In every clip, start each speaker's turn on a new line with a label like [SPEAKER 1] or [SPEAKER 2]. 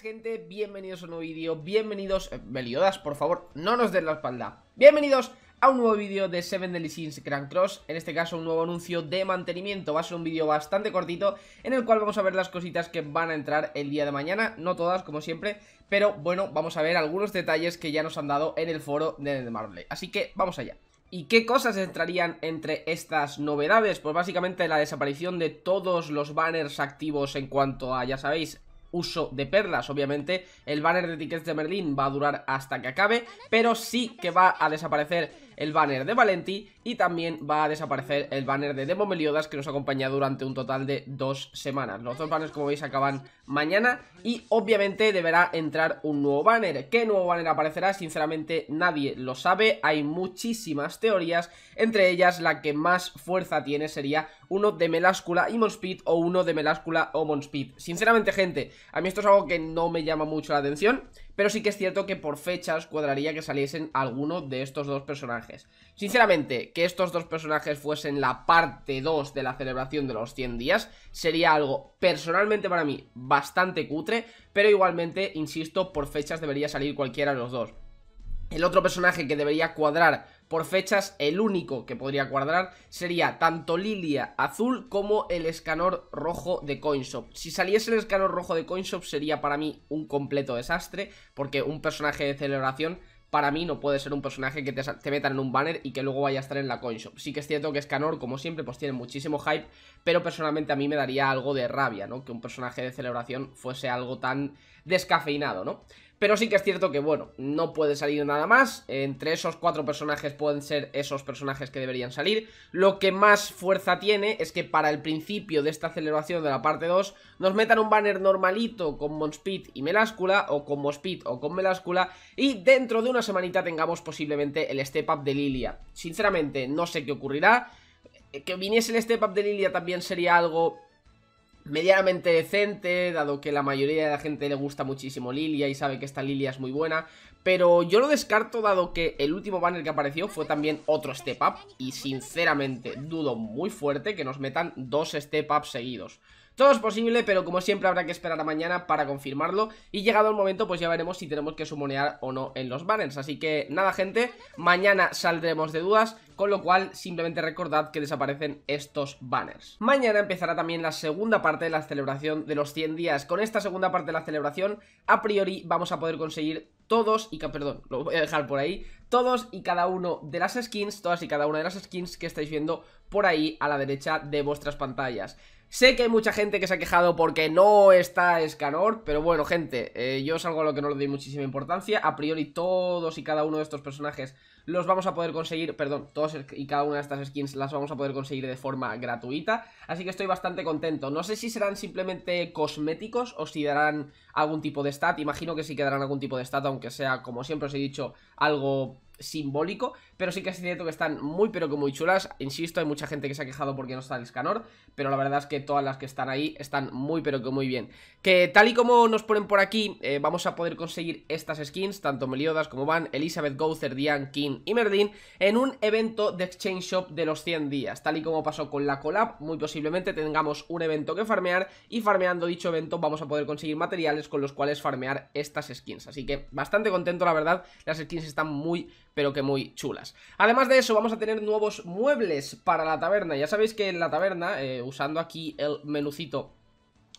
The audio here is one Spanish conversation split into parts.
[SPEAKER 1] gente, bienvenidos a un nuevo vídeo, bienvenidos, eh, Meliodas por favor, no nos den la espalda Bienvenidos a un nuevo vídeo de Seven Deadly Grand Cross En este caso un nuevo anuncio de mantenimiento Va a ser un vídeo bastante cortito En el cual vamos a ver las cositas que van a entrar el día de mañana No todas, como siempre Pero bueno, vamos a ver algunos detalles que ya nos han dado en el foro de Marble Así que vamos allá ¿Y qué cosas entrarían entre estas novedades? Pues básicamente la desaparición de todos los banners activos en cuanto a, ya sabéis, uso de perlas, obviamente el banner de tickets de Merlin va a durar hasta que acabe, pero sí que va a desaparecer el banner de Valenti y también va a desaparecer el banner de Demo Meliodas que nos acompaña durante un total de dos semanas. Los dos banners como veis acaban mañana y obviamente deberá entrar un nuevo banner. ¿Qué nuevo banner aparecerá? Sinceramente nadie lo sabe, hay muchísimas teorías, entre ellas la que más fuerza tiene sería uno de Meláscula y Monspeed o uno de Meláscula o Monspeed. Sinceramente, gente, a mí esto es algo que no me llama mucho la atención, pero sí que es cierto que por fechas cuadraría que saliesen alguno de estos dos personajes. Sinceramente, que estos dos personajes fuesen la parte 2 de la celebración de los 100 días sería algo personalmente para mí bastante cutre, pero igualmente, insisto, por fechas debería salir cualquiera de los dos. El otro personaje que debería cuadrar por fechas, el único que podría cuadrar sería tanto Lilia azul como el escanor rojo de Coinshop. Si saliese el escanor rojo de Coinshop sería para mí un completo desastre, porque un personaje de celebración para mí no puede ser un personaje que te, te, metan en un banner y que luego vaya a estar en la coinshop. Sí que es cierto que Scanor, como siempre, pues tiene muchísimo hype, pero personalmente a mí me daría algo de rabia, ¿no? Que un personaje de celebración fuese algo tan descafeinado, ¿no? Pero sí que es cierto que, bueno, no puede salir nada más. Entre esos cuatro personajes pueden ser esos personajes que deberían salir. Lo que más fuerza tiene es que para el principio de esta celebración de la parte 2 nos metan un banner normalito con Monspeed y Meláscula, o con Monspeed o con Meláscula, y dentro de una semanita tengamos posiblemente el step up de Lilia. Sinceramente, no sé qué ocurrirá. Eh, que viniese el step up de Lilia también sería algo medianamente decente, dado que la mayoría de la gente le gusta muchísimo Lilia y sabe que esta Lilia es muy buena, pero yo lo descarto dado que el último banner que apareció fue también otro step up y sinceramente dudo muy fuerte que nos metan dos step up seguidos. Todo es posible, pero como siempre habrá que esperar a mañana para confirmarlo y llegado el momento pues ya veremos si tenemos que sumonear o no en los banners. Así que nada gente, mañana saldremos de dudas, con lo cual simplemente recordad que desaparecen estos banners. Mañana empezará también la segunda parte de la celebración de los 100 días. Con esta segunda parte de la celebración, a priori vamos a poder conseguir todos y perdón, lo voy a dejar por ahí, todos y cada uno de las skins, todas y cada una de las skins que estáis viendo por ahí a la derecha de vuestras pantallas. Sé que hay mucha gente que se ha quejado porque no está Escanor, pero bueno, gente, eh, yo es algo a lo que no le doy muchísima importancia. A priori todos y cada uno de estos personajes los vamos a poder conseguir, perdón, todos y cada una de estas skins las vamos a poder conseguir de forma gratuita, así que estoy bastante contento. No sé si serán simplemente cosméticos o si darán algún tipo de stat, imagino que sí quedarán algún tipo de stat, aunque sea, como siempre os he dicho, algo simbólico, pero sí que es cierto que están muy pero que muy chulas, insisto, hay mucha gente que se ha quejado porque no está el Scanor, pero la verdad es que todas las que están ahí están muy pero que muy bien. Que tal y como nos ponen por aquí, eh, vamos a poder conseguir estas skins, tanto Meliodas como Van, Elizabeth, Gouther, Diane, King y Merdin, en un evento de Exchange Shop de los 100 días, tal y como pasó con la collab, muy posiblemente tengamos un evento que farmear y farmeando dicho evento vamos a poder conseguir materiales con los cuales farmear estas skins, así que bastante contento la verdad, las skins están muy pero que muy chulas. Además de eso, vamos a tener nuevos muebles para la taberna. Ya sabéis que en la taberna, eh, usando aquí el menucito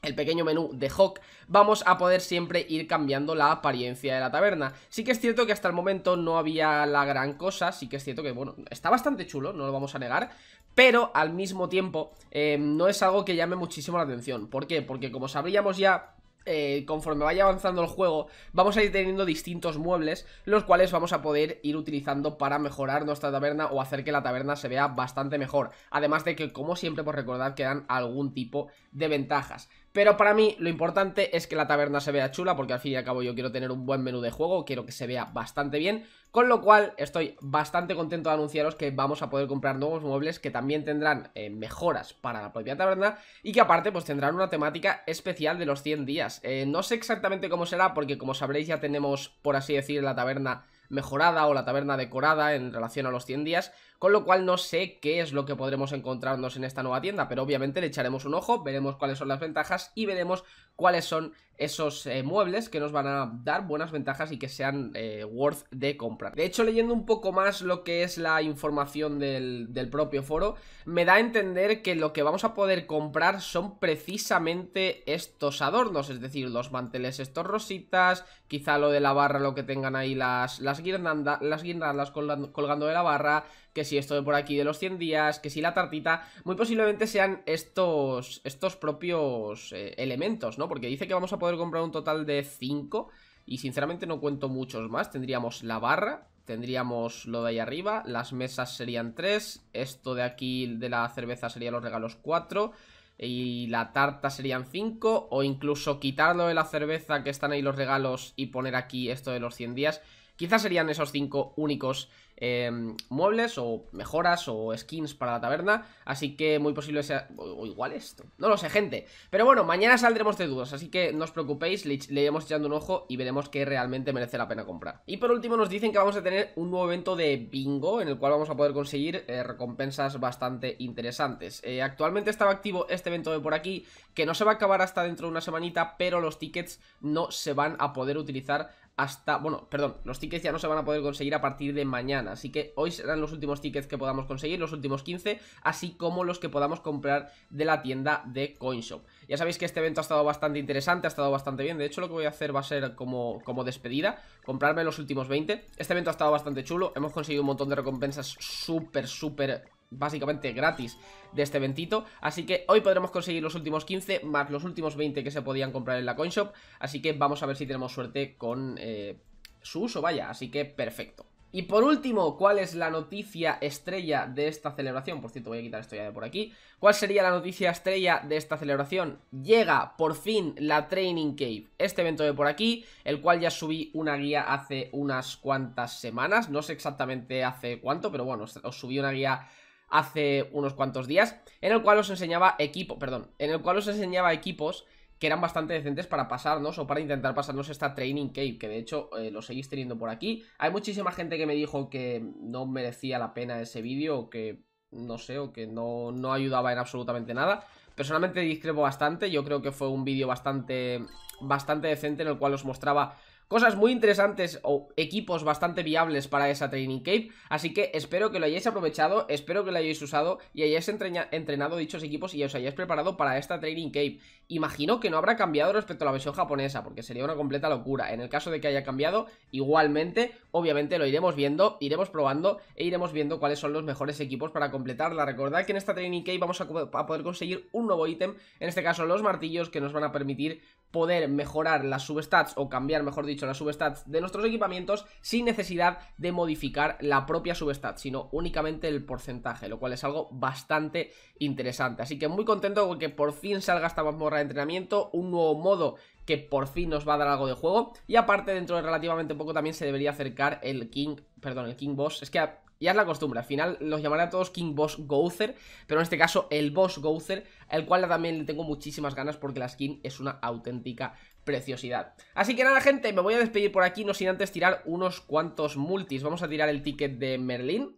[SPEAKER 1] el pequeño menú de Hawk, vamos a poder siempre ir cambiando la apariencia de la taberna. Sí que es cierto que hasta el momento no había la gran cosa, sí que es cierto que, bueno, está bastante chulo, no lo vamos a negar, pero al mismo tiempo eh, no es algo que llame muchísimo la atención. ¿Por qué? Porque como sabríamos ya eh, conforme vaya avanzando el juego, vamos a ir teniendo distintos muebles, los cuales vamos a poder ir utilizando para mejorar nuestra taberna o hacer que la taberna se vea bastante mejor. Además de que, como siempre, por pues recordar, que dan algún tipo de ventajas. Pero para mí lo importante es que la taberna se vea chula porque al fin y al cabo yo quiero tener un buen menú de juego, quiero que se vea bastante bien, con lo cual estoy bastante contento de anunciaros que vamos a poder comprar nuevos muebles que también tendrán eh, mejoras para la propia taberna y que aparte pues tendrán una temática especial de los 100 días. Eh, no sé exactamente cómo será porque como sabréis ya tenemos por así decir la taberna mejorada o la taberna decorada en relación a los 100 días, con lo cual no sé qué es lo que podremos encontrarnos en esta nueva tienda, pero obviamente le echaremos un ojo, veremos cuáles son las ventajas y veremos cuáles son esos eh, muebles que nos van a dar buenas ventajas y que sean eh, worth de comprar. De hecho, leyendo un poco más lo que es la información del, propio foro, me da a entender que lo que vamos a poder comprar son precisamente estos adornos, es decir, los manteles estos rositas, quizá lo de la barra, lo que tengan ahí las, las, las guirnaldas colgando de la barra, que si esto de por aquí de los 100 días, que si la tartita, muy posiblemente sean estos, estos propios eh, elementos, ¿no? Porque dice que vamos a poder comprar un total de 5 y sinceramente no cuento muchos más, tendríamos la barra, tendríamos lo de ahí arriba, las mesas serían 3, esto de aquí de la cerveza serían los regalos 4 y la tarta serían 5 o incluso quitarlo de la cerveza que están ahí los regalos y poner aquí esto de los 100 días Quizás serían esos cinco únicos em, muebles o mejoras o skins para la taberna. Así que muy posible sea... O, igual esto. No lo sé, gente. Pero bueno, mañana saldremos de dudas. Así que no os preocupéis, le, iremos echando un ojo y veremos qué realmente merece la pena comprar. Y por último nos dicen que vamos a tener un nuevo evento de bingo en el cual vamos a poder conseguir eh, recompensas bastante interesantes. Eh, actualmente estaba activo este evento de por aquí que no se va a acabar hasta dentro de una semanita, pero los tickets no se van a poder utilizar hasta... Bueno, perdón, los tickets ya no se van a poder conseguir a partir de mañana, así que hoy serán los últimos tickets que podamos conseguir, los últimos 15, así como los que podamos comprar de la tienda de Coinshop. Ya sabéis que este evento ha estado bastante interesante, ha estado bastante bien, de hecho lo que voy a hacer va a ser como, como despedida, comprarme los últimos 20. Este evento ha estado bastante chulo, hemos conseguido un montón de recompensas súper, súper básicamente gratis de este eventito. Así que hoy podremos conseguir los últimos 15 más los últimos 20 que se podían comprar en la CoinShop. Así que vamos a ver si tenemos suerte con eh, su uso, vaya. Así que perfecto. Y por último, ¿cuál es la noticia estrella de esta celebración? Por cierto, voy a quitar esto ya de por aquí. ¿Cuál sería la noticia estrella de esta celebración? Llega por fin la Training Cave, este evento de por aquí, el cual ya subí una guía hace unas cuantas semanas, no sé exactamente hace cuánto, pero bueno, os subí una guía hace unos cuantos días, en el cual os enseñaba equipo, perdón, en el cual os enseñaba equipos que eran bastante decentes para pasarnos o para intentar pasarnos esta Training Cave, que de hecho eh, lo seguís teniendo por aquí. Hay muchísima gente que me dijo que no merecía la pena ese vídeo, o que no sé, o que no, no ayudaba en absolutamente nada. Personalmente discrepo bastante, yo creo que fue un vídeo bastante, bastante decente en el cual os mostraba cosas muy interesantes o equipos bastante viables para esa Training Cape. así que espero que lo hayáis aprovechado, espero que lo hayáis usado y hayáis entrenado dichos equipos y os hayáis preparado para esta Training Cape. Imagino que no habrá cambiado respecto a la versión japonesa, porque sería una completa locura. En el caso de que haya cambiado, igualmente, obviamente lo iremos viendo, iremos probando e iremos viendo cuáles son los mejores equipos para completarla. Recordad que en esta Training Cape vamos a poder conseguir un nuevo ítem, en este caso los martillos, que nos van a permitir poder mejorar las substats o cambiar, mejor dicho, las substats de nuestros equipamientos sin necesidad de modificar la propia substat, sino únicamente el porcentaje, lo cual es algo bastante interesante. Así que muy contento con que por fin salga esta mazmorra de entrenamiento, un nuevo modo que por fin nos va a dar algo de juego y aparte dentro de relativamente poco también se debería acercar el King, perdón, el King Boss, es que ya es la costumbre, al final los llamaré a todos King Boss Gouther, pero en este caso el Boss Gouther, al cual también le tengo muchísimas ganas porque la skin es una auténtica preciosidad. Así que nada gente, me voy a despedir por aquí, no sin antes tirar unos cuantos multis. Vamos a tirar el ticket de Merlin,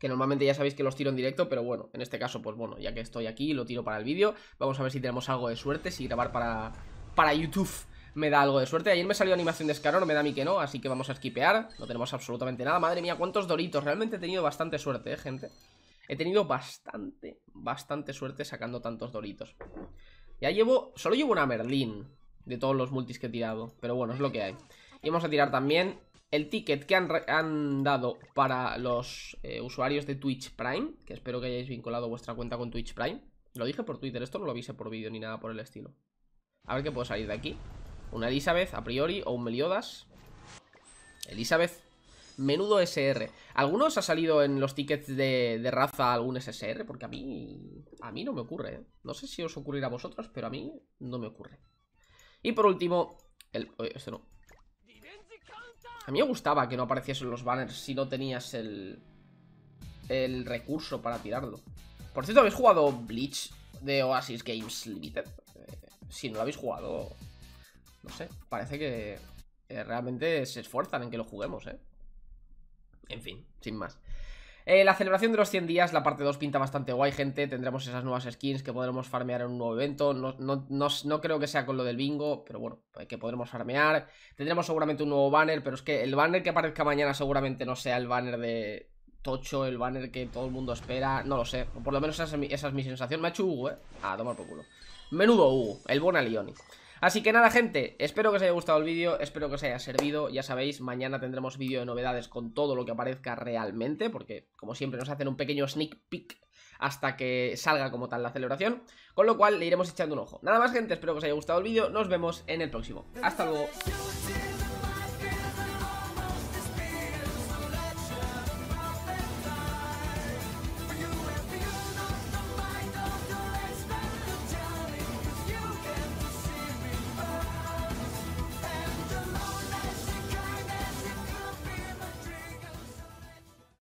[SPEAKER 1] que normalmente ya sabéis que los tiro en directo, pero bueno, en este caso, pues bueno, ya que estoy aquí, lo tiro para el vídeo. Vamos a ver si tenemos algo de suerte, si grabar para, para YouTube me da algo de suerte Ayer me salió animación de no me da a mí que no Así que vamos a skipear no tenemos absolutamente nada Madre mía, cuántos doritos, realmente he tenido bastante suerte, eh, gente He tenido bastante, bastante suerte sacando tantos doritos Ya llevo, solo llevo una merlín De todos los multis que he tirado Pero bueno, es lo que hay Y vamos a tirar también el ticket que han, han dado para los eh, usuarios de Twitch Prime Que espero que hayáis vinculado vuestra cuenta con Twitch Prime Lo dije por Twitter, esto no lo avise por vídeo ni nada por el estilo A ver qué puedo salir de aquí una Elizabeth, a priori, o un Meliodas. Elizabeth. Menudo SR. ¿Algunos ha salido en los tickets de, raza algún SSR? Porque a mí... A mí no me ocurre, ¿eh? No sé si os ocurrirá a vosotros, pero a mí no me ocurre. Y por último... El, este no. A mí me gustaba que no apareciesen los banners si no tenías el... El recurso para tirarlo. Por cierto, ¿habéis jugado Bleach de Oasis Games Limited? Eh, si no lo habéis jugado, no sé, parece que realmente se esfuerzan en que lo juguemos, ¿eh? En fin, sin más. Eh, la celebración de los 100 días, la parte 2 pinta bastante guay, gente. Tendremos esas nuevas skins que podremos farmear en un nuevo evento. No, creo que sea con lo del bingo, pero bueno, pues que podremos farmear. Tendremos seguramente un nuevo banner, pero es que el banner que aparezca mañana seguramente no sea el banner de Tocho, el banner que todo el mundo espera. No lo sé, por lo menos esa es mi, sensación. Me ha hecho Hugo, eh. Ah, toma por culo. Menudo Hugo, el Bona Leoni. Así que nada, gente, espero que os haya gustado el vídeo, espero que os haya servido. Ya sabéis, mañana tendremos vídeo de novedades con todo lo que aparezca realmente, porque como siempre nos hacen un pequeño sneak peek hasta que salga como tal la celebración. Con lo cual le iremos echando un ojo. Nada más, gente, espero que os haya gustado el vídeo. Nos vemos en el próximo. Hasta luego.